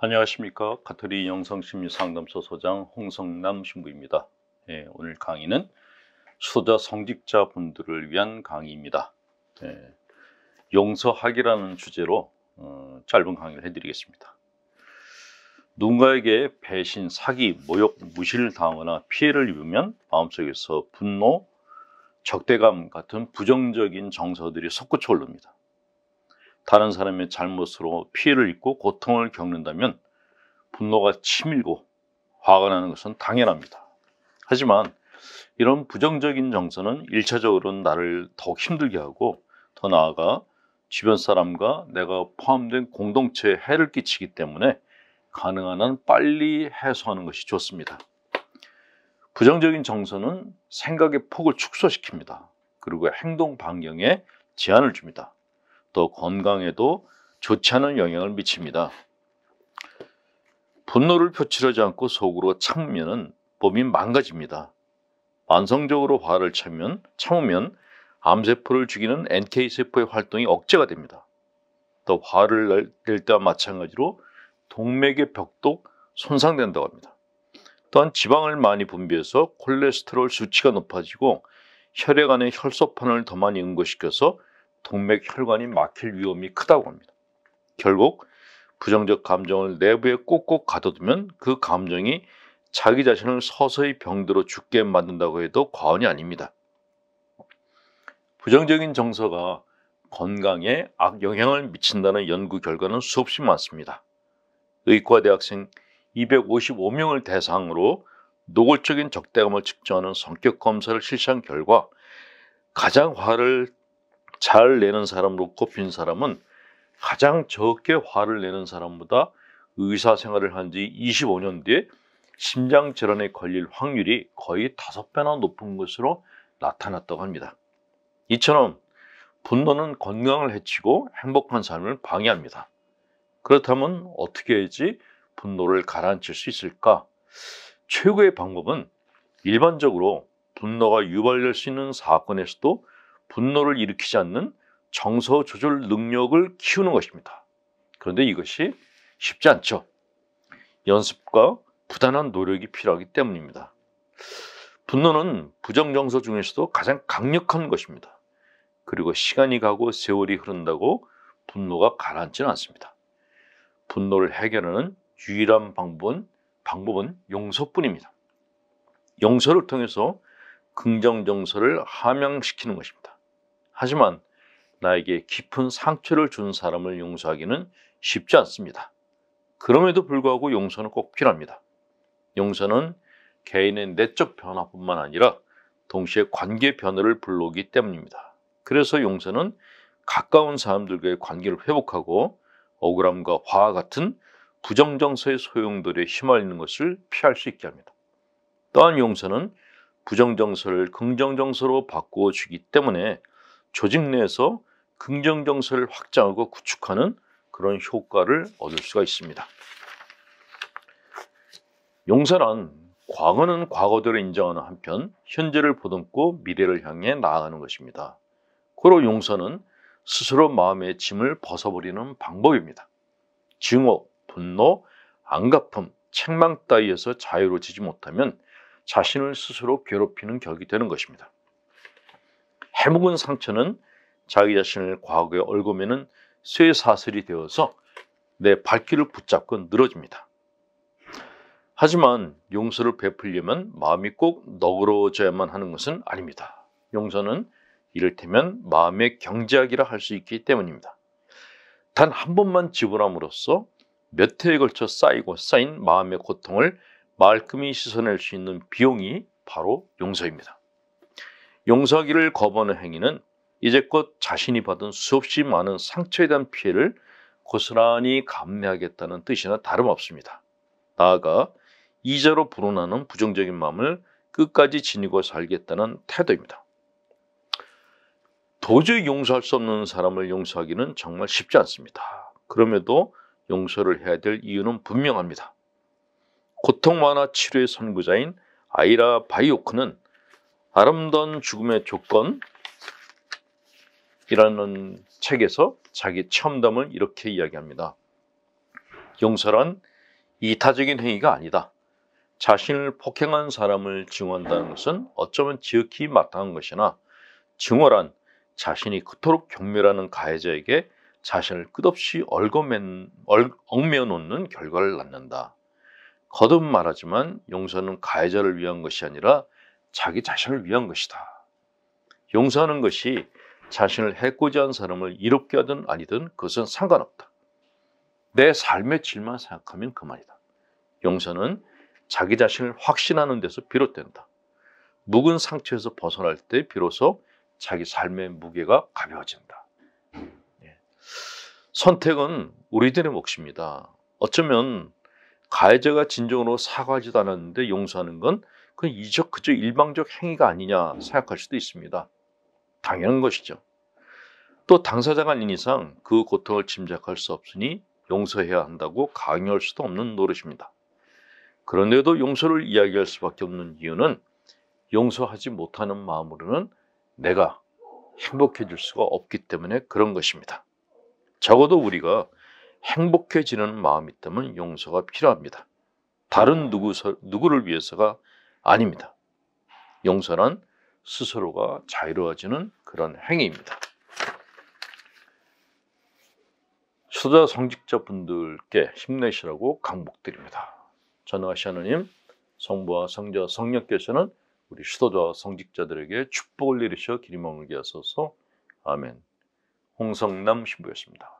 안녕하십니까 카톨릭 영성심리 상담소 소장 홍성남 신부입니다 예, 오늘 강의는 수도자 성직자분들을 위한 강의입니다 예, 용서하기라는 주제로 어, 짧은 강의를 해드리겠습니다 누군가에게 배신, 사기, 모욕, 무실를 당하거나 피해를 입으면 마음속에서 분노, 적대감 같은 부정적인 정서들이 솟구쳐 오릅니다 다른 사람의 잘못으로 피해를 입고 고통을 겪는다면 분노가 치밀고 화가 나는 것은 당연합니다. 하지만 이런 부정적인 정서는 일차적으로는 나를 더 힘들게 하고 더 나아가 주변 사람과 내가 포함된 공동체에 해를 끼치기 때문에 가능한 한 빨리 해소하는 것이 좋습니다. 부정적인 정서는 생각의 폭을 축소시킵니다. 그리고 행동 반경에 제한을 줍니다. 또 건강에도 좋지 않은 영향을 미칩니다. 분노를 표출하지 않고 속으로 참으면 몸이 망가집니다. 만성적으로 화를 참으면, 참으면 암세포를 죽이는 NK세포의 활동이 억제가 됩니다. 또 화를 낼 때와 마찬가지로 동맥의 벽도 손상된다고 합니다. 또한 지방을 많이 분비해서 콜레스테롤 수치가 높아지고 혈액 안의 혈소판을 더 많이 응고시켜서 동맥 혈관이 막힐 위험이 크다고 합니다. 결국 부정적 감정을 내부에 꼭꼭 가둬두면 그 감정이 자기 자신을 서서히 병들어 죽게 만든다고 해도 과언이 아닙니다. 부정적인 정서가 건강에 악영향을 미친다는 연구 결과는 수없이 많습니다. 의과대학생 255명을 대상으로 노골적인 적대감을 측정하는 성격 검사를 실시한 결과 가장 화를 잘 내는 사람으로 꼽힌 사람은 가장 적게 화를 내는 사람보다 의사 생활을 한 지 25년 뒤에 심장 질환에 걸릴 확률이 거의 5 배나 높은 것으로 나타났다고 합니다. 이처럼 분노는 건강을 해치고 행복한 삶을 방해합니다. 그렇다면 어떻게 해야지 분노를 가라앉힐 수 있을까? 최고의 방법은 일반적으로 분노가 유발될 수 있는 사건에서도 분노를 일으키지 않는 정서 조절 능력을 키우는 것입니다. 그런데 이것이 쉽지 않죠. 연습과 부단한 노력이 필요하기 때문입니다. 분노는 부정 정서 중에서도 가장 강력한 것입니다. 그리고 시간이 가고 세월이 흐른다고 분노가 가라앉지는 않습니다. 분노를 해결하는 유일한 방법은 방법은 용서뿐입니다. 용서를 통해서 긍정 정서를 함양시키는 것입니다. 하지만 나에게 깊은 상처를 준 사람을 용서하기는 쉽지 않습니다. 그럼에도 불구하고 용서는 꼭 필요합니다. 용서는 개인의 내적 변화뿐만 아니라 동시에 관계 변화를 불러오기 때문입니다. 그래서 용서는 가까운 사람들과의 관계를 회복하고 억울함과 화와 같은 부정정서의 소용돌이에 휘말리는 것을 피할 수 있게 합니다. 또한 용서는 부정정서를 긍정정서로 바꾸어 주기 때문에 조직 내에서 긍정 정서를 확장하고 구축하는 그런 효과를 얻을 수가 있습니다. 용서란 과거는 과거대로 인정하는 한편 현재를 보듬고 미래를 향해 나아가는 것입니다. 고로 용서는 스스로 마음의 짐을 벗어버리는 방법입니다. 증오, 분노, 안갚음, 책망 따위에서 자유로지지 못하면 자신을 스스로 괴롭히는 격이 되는 것입니다. 해묵은 상처는 자기 자신을 과거에 얽으면 쇠사슬이 되어서 내 발길을 붙잡고 늘어집니다. 하지만 용서를 베풀려면 마음이 꼭 너그러져야만 워 하는 것은 아닙니다. 용서는 이를테면 마음의 경제학이라 할 수 있기 때문입니다. 단 한 번만 지불함으로써 몇 해에 걸쳐 쌓이고 쌓인 마음의 고통을 말끔히 씻어낼 수 있는 비용이 바로 용서입니다. 용서하기를 거부하는 행위는 이제껏 자신이 받은 수없이 많은 상처에 대한 피해를 고스란히 감내하겠다는 뜻이나 다름없습니다. 나아가 이자로 불어나는 부정적인 마음을 끝까지 지니고 살겠다는 태도입니다. 도저히 용서할 수 없는 사람을 용서하기는 정말 쉽지 않습니다. 그럼에도 용서를 해야 될 이유는 분명합니다. 고통 완화 치료의 선구자인 아이라 바이오크는 아름다운 죽음의 조건이라는 책에서 자기 첨담을 이렇게 이야기합니다. 용서란 이타적인 행위가 아니다. 자신을 폭행한 사람을 증오한다는 것은 어쩌면 지극히 마땅한 것이나 증오란 자신이 그토록 경멸하는 가해자에게 자신을 끝없이 얽어놓는 결과를 낳는다. 거듭 말하지만 용서는 가해자를 위한 것이 아니라 자기 자신을 위한 것이다. 용서하는 것이 자신을 해코지 한 사람을 이롭게 하든 아니든 그것은 상관없다. 내 삶의 질만 생각하면 그만이다. 용서는 자기 자신을 확신하는 데서 비롯된다. 묵은 상처에서 벗어날 때 비로소 자기 삶의 무게가 가벼워진다. 예. 선택은 우리들의 몫입니다. 어쩌면 가해자가 진정으로 사과하지도 않았는데 용서하는 건 그건 이적 그저 일방적 행위가 아니냐 생각할 수도 있습니다. 당연한 것이죠. 또 당사자가 아닌 이상 그 고통을 짐작할 수 없으니 용서해야 한다고 강요할 수도 없는 노릇입니다. 그런데도 용서를 이야기할 수밖에 없는 이유는 용서하지 못하는 마음으로는 내가 행복해질 수가 없기 때문에 그런 것입니다. 적어도 우리가 행복해지는 마음이 있다면 용서가 필요합니다. 다른 누구, 누구를 위해서가 아닙니다. 용서란 스스로가 자유로워지는 그런 행위입니다. 수자 성직자분들께 힘내시라고 강복드립니다. 전능하신 하나님, 성부와 성자 성령께서는 우리 수도자 와 성직자들에게 축복을 내리셔 기림함을 게하소서 아멘. 홍성남 신부였습니다.